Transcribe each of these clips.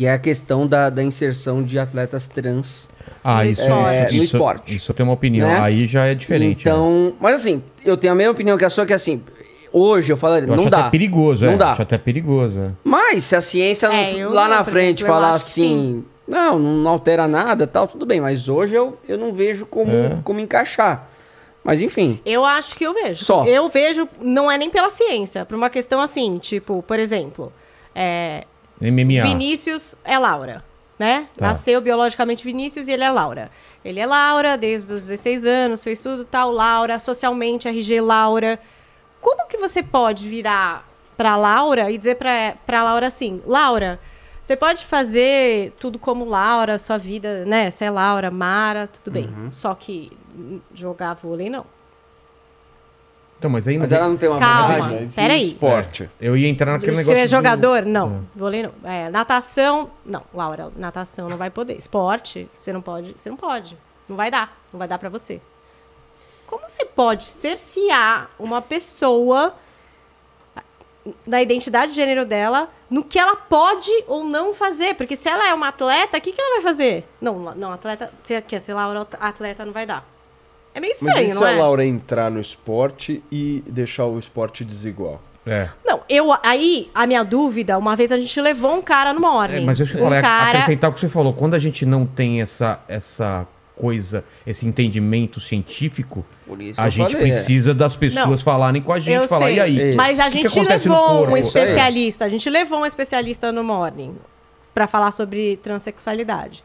que é a questão da, da inserção de atletas trans ah, isso, é, isso, no esporte. Isso, isso tem uma opinião, né? aí já é diferente. Então, né? mas assim, eu tenho a mesma opinião que a sua, que é assim, hoje eu falo eu não acho dá. Até perigoso, não é, dá. Acho até perigoso. É. Mas se a ciência é, não, lá não, na frente exemplo, falar assim, não, não altera nada, tal, tudo bem, mas hoje eu, eu não vejo como, é. como encaixar. Mas enfim. Eu acho que eu vejo. Só. Eu vejo, não é nem pela ciência, por uma questão assim, tipo, por exemplo, é, MMA. Vinícius é Laura, né? Tá. Nasceu biologicamente Vinícius e ele é Laura. Ele é Laura desde os 16 anos, fez tudo tal, Laura, socialmente RG Laura. Como que você pode virar para Laura e dizer para para Laura assim: "Laura, você pode fazer tudo como Laura, sua vida, né? Você é Laura, Mara, tudo bem. Uhum. Só que jogar vôlei não. Então, mas aí mas ela não tem uma Calma, vantagem. Né? peraí. É esporte. É. Eu ia entrar naquele Você negócio. Você é jogador? Do... Não. É. Vou Vôlei não. É, natação. Não, Laura, natação não vai poder. Esporte, você não pode. Você não pode. Não vai dar. Não vai dar para você. Como você pode cercear uma pessoa da identidade de gênero dela no que ela pode ou não fazer? Porque se ela é uma atleta, o que, que ela vai fazer? Não, não, atleta. Você quer ser Laura, atleta não vai dar. É meio estranho, Mas e não se é? a Laura entrar no esporte e deixar o esporte desigual? É. Não, eu aí a minha dúvida, uma vez a gente levou um cara no Morning. É, mas eu um falar, cara... acrescentar o que você falou, quando a gente não tem essa essa coisa, esse entendimento científico, a gente falei, é. precisa das pessoas não, falarem com a gente, falar sei, e aí. Mas a gente que levou um é. especialista, a gente levou um especialista no Morning para falar sobre transexualidade.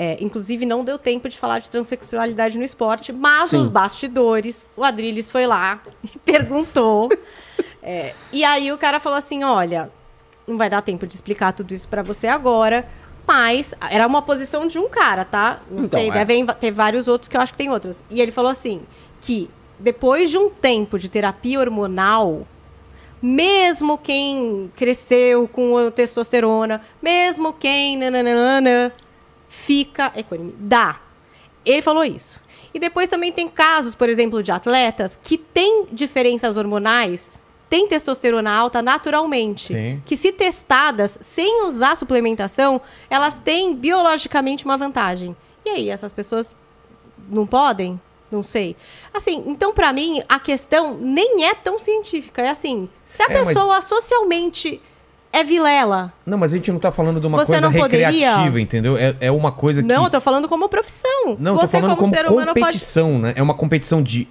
É, inclusive, não deu tempo de falar de transexualidade no esporte, mas Sim. os bastidores, o Adrilles foi lá e perguntou. é, e aí o cara falou assim: olha, não vai dar tempo de explicar tudo isso para você agora. Mas era uma posição de um cara, tá? Não então, sei, é. devem ter vários outros que eu acho que tem outras. E ele falou assim: que depois de um tempo de terapia hormonal, mesmo quem cresceu com testosterona, mesmo quem nananana, fica equânime. Dá. Ele falou isso. E depois também tem casos, por exemplo, de atletas que têm diferenças hormonais, têm testosterona alta naturalmente, Sim. que se testadas sem usar suplementação, elas têm biologicamente uma vantagem. E aí, essas pessoas não podem? Não sei. Assim, então para mim a questão nem é tão científica. É assim, se a é, pessoa mas... socialmente é vilela. Não, mas a gente não tá falando de uma você coisa recreativa, poderia? entendeu? É, é uma coisa que... Não, eu tô falando como profissão. Não, você tô falando como, como ser humano competição, pode... né? É uma competição de...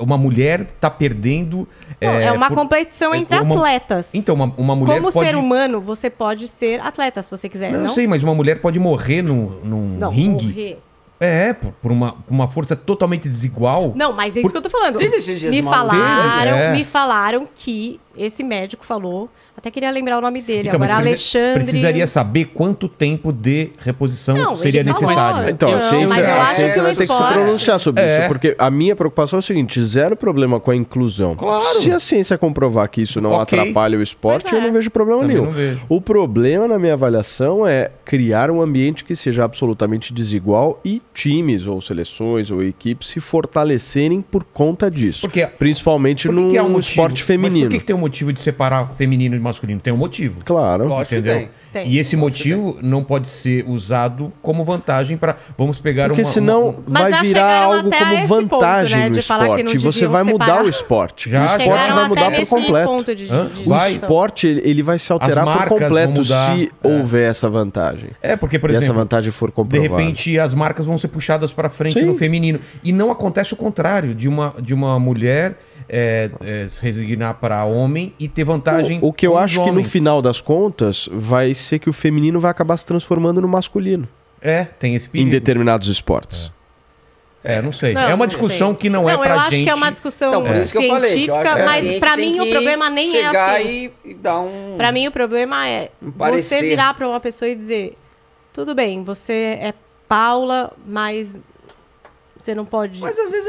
Uma mulher tá perdendo... Não, é, é, uma por... competição é, entre uma... atletas. Então, uma, uma mulher Como pode... ser humano, você pode ser atleta, se você quiser, não? não? sei, mas uma mulher pode morrer num, num não, ringue. Morrer. É, por, por uma, uma, força totalmente desigual. Não, mas é isso por... que eu tô falando. me falaram, é. me falaram que esse médico falou, até queria lembrar o nome dele, então, agora Alexandre. Precisaria saber quanto tempo de reposição não, seria necessário. Então, não, ciência, mas eu a acho que que se pronunciar sobre é. isso, porque a minha preocupação é o seguinte: zero problema com a inclusão. Claro. Se a ciência comprovar que isso não okay. atrapalha o esporte, é. eu não é. vejo problema Também nenhum. O problema, na minha avaliação, é criar um ambiente que seja absolutamente desigual e times, ou seleções, ou equipes se fortalecerem por conta disso. Porque, Principalmente por no que é um esporte feminino. Mas por que, que tem um motivo de separar feminino e masculino. Tem um motivo. Claro. entendeu? tem. E esse motivo não pode ser usado como vantagem para vamos pegar Porque uma, senão uma... vai virar algo como vantagem ponto, né? no esporte. você vai separar. mudar o esporte. Já, o esporte vai mudar por completo. De, de o esporte ele vai se alterar por completo se é. houver essa vantagem. É, porque por e exemplo, essa vantagem for comprovada. De repente as marcas vão ser puxadas para frente Sim. no feminino e não acontece o contrário de uma de uma mulher é, é, se resignar para homem e ter vantagem. O, o que eu acho que no final das contas vai ser que o feminino vai acabar se transformando no masculino. É, tem esse perigo. Em determinados esportes. É. é não sei. Não, é uma discussão que não, é não é pra gente. Não, eu acho que é uma discussão então, científica, mas para mim o problema nem é assim. E, e um... Para mim o problema é você virar para uma pessoa e dizer: tudo bem, você é Paula, mas você não pode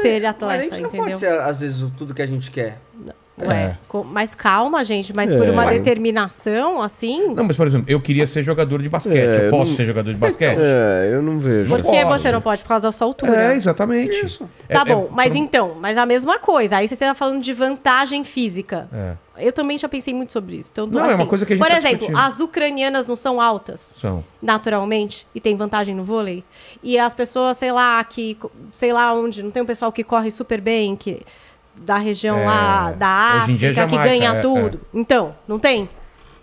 ser atleta, é, mas a gente não entendeu? pode ser, às vezes, tudo que a gente quer. Não. Ué, é. é. mas calma, gente, mas é. por uma determinação, assim. Não, mas por exemplo, eu queria ser jogador de basquete. É, eu posso não... ser jogador de basquete? É, eu não vejo. Por que você não pode? Por causa da sua altura. É, exatamente. Isso. É, tá é bom, mas então, mas a mesma coisa. Aí você está falando de vantagem física. Eu também já pensei muito sobre isso. Então, não, assim, é uma assim, coisa que a gente Por tá exemplo, discutindo. as ucranianas não são altas? São. Naturalmente, e tem vantagem no vôlei. E as pessoas, sei lá, que. sei lá onde, não tem um pessoal que corre super bem, que da região é, lá da África que ganha é, tudo. É. Então, não tem?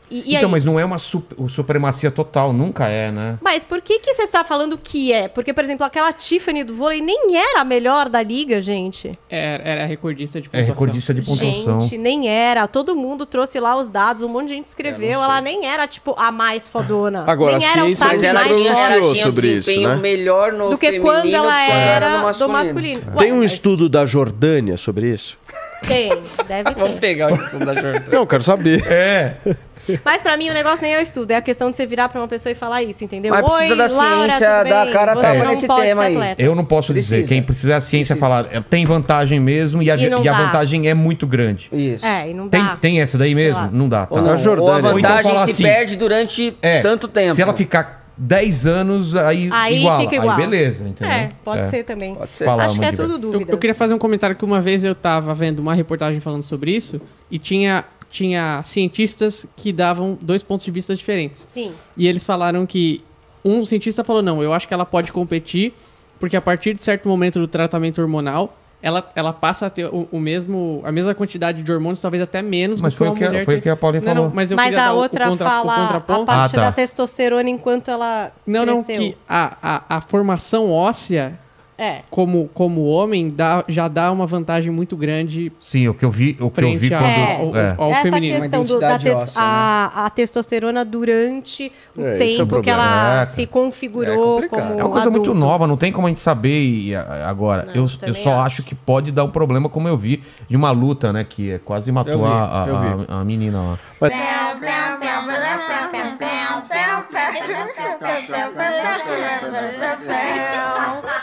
E, e então, aí? mas não é uma su supremacia total, nunca é, né? Mas por que, que você está falando que é? Porque, por exemplo, aquela Tiffany do vôlei nem era a melhor da liga, gente. Era, é, era recordista de é pontuação. É recordista de pontuação. Gente, nem era. Todo mundo trouxe lá os dados, um monte de gente escreveu. É, ela nem era, tipo, a mais fodona. Agora, nem era o mas ela mais tinha, ela tinha sobre isso, né? melhor no Do que feminino, quando ela era, do masculino. É. Tem um estudo da Jordânia sobre isso? Tem, deve ter. Vamos pegar o estudo da Jordânia. Não, eu quero saber. É. Mas para mim o negócio nem é o estudo, é a questão de você virar para uma pessoa e falar isso, entendeu? Mas Oi, da ciência, tudo bem? cara você é. não pode tema ser atleta. Eu não posso precisa. dizer, quem precisa a ciência precisa. falar, é, tem vantagem mesmo e a, e e a vantagem é muito grande. Isso. É, e não dá. Tem, tem essa daí Sei mesmo? Lá. Não dá, tá. Ou, não, ou a então vantagem então, se assim, perde durante é, tanto tempo. Se ela ficar 10 anos, aí, aí Fica igual. Aí beleza, entendeu? É, pode é. ser também. Pode ser. Acho que é tudo dúvida. Eu, eu, queria fazer um comentário que uma vez eu tava vendo uma reportagem falando sobre isso e tinha tinha cientistas que davam dois pontos de vista diferentes. Sim. E eles falaram que um cientista falou: não, eu acho que ela pode competir, porque a partir de certo momento do tratamento hormonal, ela, ela passa a ter o, o, mesmo, a mesma quantidade de hormônios, talvez até menos mas do foi que uma Foi o que a Paulinha falou. Não, mas, mas a outra contra, fala a parte ah, tá. da testosterona enquanto ela Não, cresceu. não, que a, a, a formação óssea é. como, como homem, dá, já dá uma vantagem muito grande. Sim, o que eu vi, o que eu vi quando é, ao, é. ao Essa feminino, questão do, da te óssea, né? a, né? a, testosterona durante o é, é tempo o que ela se configurou é, como É uma coisa adulto. muito nova, não tem como a gente saber agora. Não, eu, eu só acho. acho. que pode dar um problema, como eu vi, de uma luta, né, que é quase matou vi, a, a, a, menina lá. Mas...